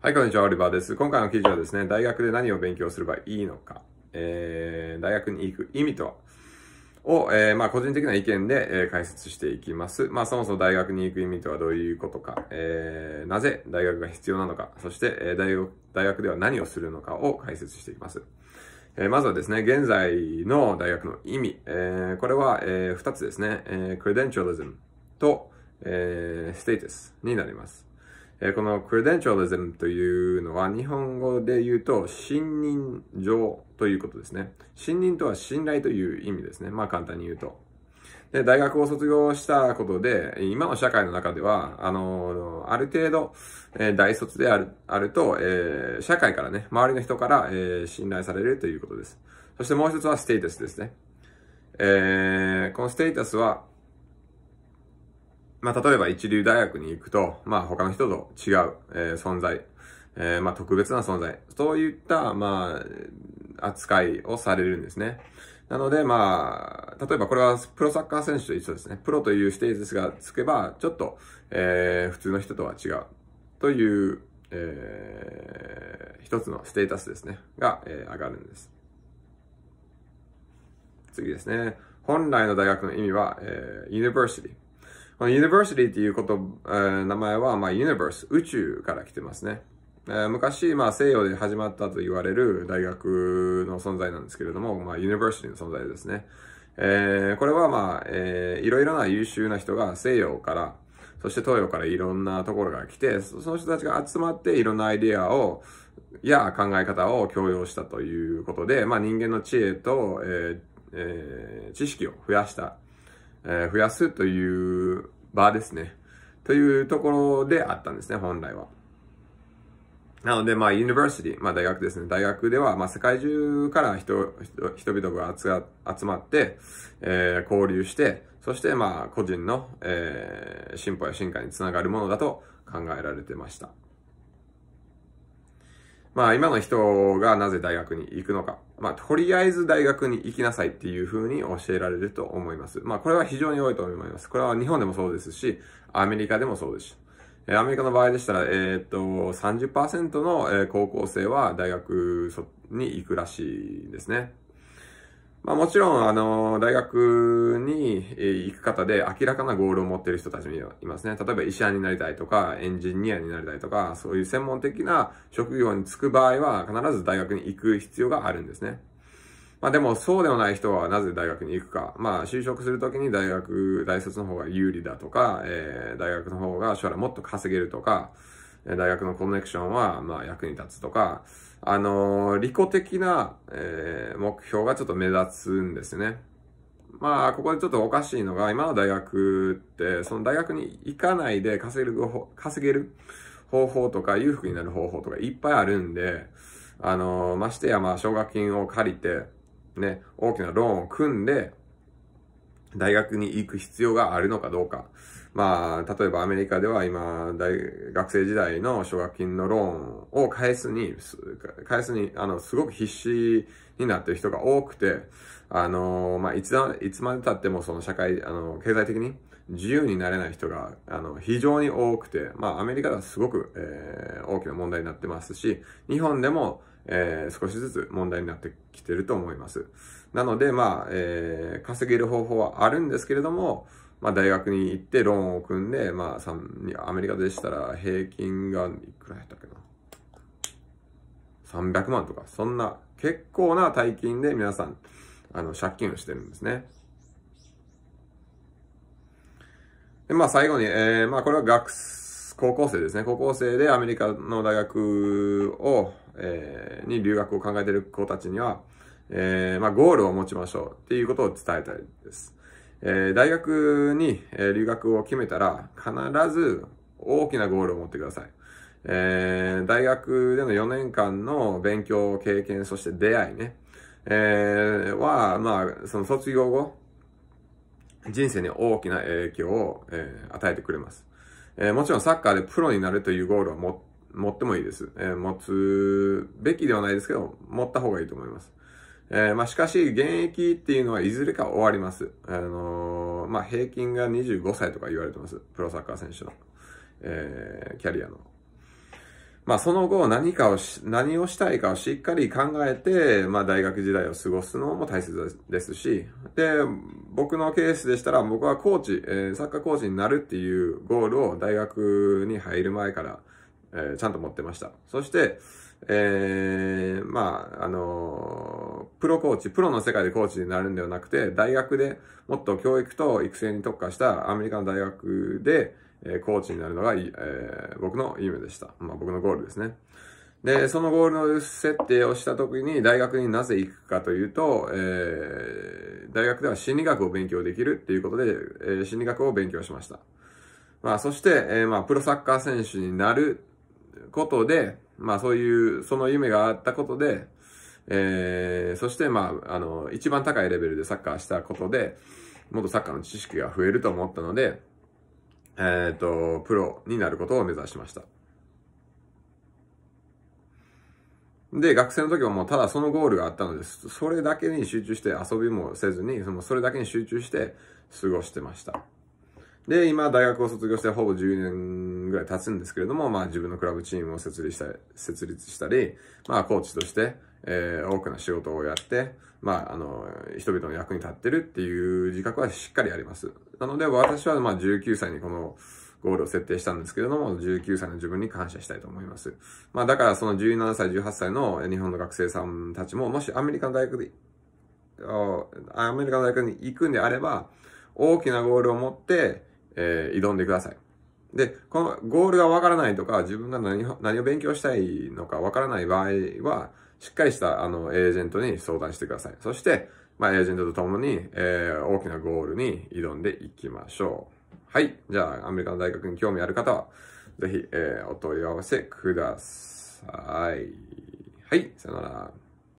はい、こんにちは、オリバーです。今回の記事はですね、大学で何を勉強すればいいのか、えー、大学に行く意味とは、を、えー、まあ、個人的な意見で、えー、解説していきます。まあ、そもそも大学に行く意味とはどういうことか、えー、なぜ大学が必要なのか、そして、え大学、大学では何をするのかを解説していきます。えまずはですね、現在の大学の意味、えこれは、え2つですね、えー、credentialism と、えー、status になります。えこの credentialism というのは日本語で言うと信任状ということですね。信任とは信頼という意味ですね。まあ簡単に言うと。で、大学を卒業したことで、今の社会の中では、あの、ある程度、え大卒である、あると、え社会からね、周りの人から、え信頼されるということです。そしてもう一つはステータスですね。えー、このステータスは、まあ、例えば一流大学に行くと、まあ、他の人と違う、えー、存在、えー、まあ、特別な存在、そういった、まあ、扱いをされるんですね。なので、まあ、例えばこれはプロサッカー選手と一緒ですね。プロというステージがつけば、ちょっと、えー、普通の人とは違う。という、えー、一つのステータスですね。が、えー、上がるんです。次ですね。本来の大学の意味は、えー、university。まあ、university っていうこと、えー、名前は、まあ、universe、宇宙から来てますね。えー、昔、まあ、西洋で始まったと言われる大学の存在なんですけれども、まあ、university の存在ですね。えー、これは、まあ、えー、いろいろな優秀な人が西洋から、そして東洋からいろんなところが来て、その人たちが集まっていろんなアイディアを、や考え方を強要したということで、まあ、人間の知恵と、えーえー、知識を増やしたえ増やすという場ですね。というところであったんですね、本来は。なので、まあ、ユニバーシティ、まあ、大学ですね。大学では、まあ、世界中から人、人々が集まって、えー、交流して、そして、まあ、個人の、えー、進歩や進化につながるものだと考えられてました。まあ今の人がなぜ大学に行くのか。まあとりあえず大学に行きなさいっていう風に教えられると思います。まあこれは非常に多いと思います。これは日本でもそうですし、アメリカでもそうです。アメリカの場合でしたら、えー、っと、30%の高校生は大学に行くらしいですね。まあもちろん、あの、大学に行く方で明らかなゴールを持っている人たちもいますね。例えば医者になりたいとか、エンジニアになりたいとか、そういう専門的な職業に就く場合は、必ず大学に行く必要があるんですね。まあでもそうではない人はなぜ大学に行くか。まあ就職するときに大学、大卒の方が有利だとか、えー、大学の方が将来もっと稼げるとか、大学のコネクションは、まあ、役に立つとか、あのー、利己的な、えー、目標がちょっと目立つんですね。まあ、ここでちょっとおかしいのが、今の大学って、その大学に行かないで稼げる稼げる方法とか、裕福になる方法とかいっぱいあるんで、あのー、ましてや、まあ、奨学金を借りて、ね、大きなローンを組んで、大学に行く必要があるのかどうか。まあ、例えばアメリカでは今、大学生時代の奨学金のローンを返すに、返すに、あの、すごく必死になってる人が多くて、あの、まあ、いついつまで経ってもその社会、あの、経済的に自由になれない人が、あの、非常に多くて、まあ、アメリカではすごく、えー、大きな問題になってますし、日本でも、えー、少しずつ問題になってきてると思います。なので、まあ、えー、稼げる方法はあるんですけれども、まあ、大学に行ってローンを組んで、まあ、アメリカでしたら平均がいくらやったっけな。300万とか、そんな結構な大金で皆さん、あの、借金をしてるんですね。で、まあ最後に、えー、まあこれは学、高校生ですね。高校生でアメリカの大学を、えー、に留学を考えてる子たちには、えー、まあゴールを持ちましょうっていうことを伝えたいです。えー、大学に、え留学を決めたら、必ず大きなゴールを持ってください。えー、大学での4年間の勉強、経験、そして出会いね、えー、は、まあ、その卒業後、人生に大きな影響を、えー、与えてくれます。えー、もちろんサッカーでプロになるというゴールは持ってもいいです。えー、持つべきではないですけど、持った方がいいと思います。えー、まあ、しかし、現役っていうのはいずれか終わります。あのー、まあ、平均が25歳とか言われてます。プロサッカー選手の、えー、キャリアの。まあ、その後何かをし、何をしたいかをしっかり考えて、まあ、大学時代を過ごすのも大切ですし、で、僕のケースでしたら、僕はコーチ、えー、サッカーコーチになるっていうゴールを大学に入る前から、えー、ちゃんと持ってました。そして、えー、まあ、あのープロコーチ、プロの世界でコーチになるんではなくて、大学でもっと教育と育成に特化したアメリカの大学で、えコーチになるのがいえー、僕の夢でした。まあ、僕のゴールですね。で、そのゴールの設定をした時に大学になぜ行くかというと、えー、大学では心理学を勉強できるっていうことで、えー、心理学を勉強しました。まあ、そして、えー、まあ、プロサッカー選手になることで、まあ、そういう、その夢があったことで、えー、そして、まあ、あの、一番高いレベルでサッカーしたことで、もっとサッカーの知識が増えると思ったので、えっ、ー、と、プロになることを目指しました。で、学生の時はもうただそのゴールがあったのです。それだけに集中して遊びもせずに、そのそれだけに集中して過ごしてました。で、今大学を卒業してほぼ10年ぐらい経つんですけれども、まあ自分のクラブチームを設立したり、設立したり、まあコーチとして、えー、多くの仕事をやって、まあ、あの、人々の役に立ってるっていう自覚はしっかりあります。なので、私は、まあ、19歳にこのゴールを設定したんですけれども、19歳の自分に感謝したいと思います。まあ、だからその17歳、18歳の日本の学生さんたちも、もしアメリカの大学で、アメリカの大学に行くんであれば、大きなゴールを持って、えー、挑んでください。で、このゴールがわからないとか、自分が何を何を勉強したいのかわからない場合は、しっかりしたあのエージェントに相談してください。そして、まあ、エージェントと共に、えー、大きなゴールに挑んでいきましょう。はい。じゃあ、アメリカの大学に興味ある方は、ぜひ、えー、お問い合わせください。はい。さよなら。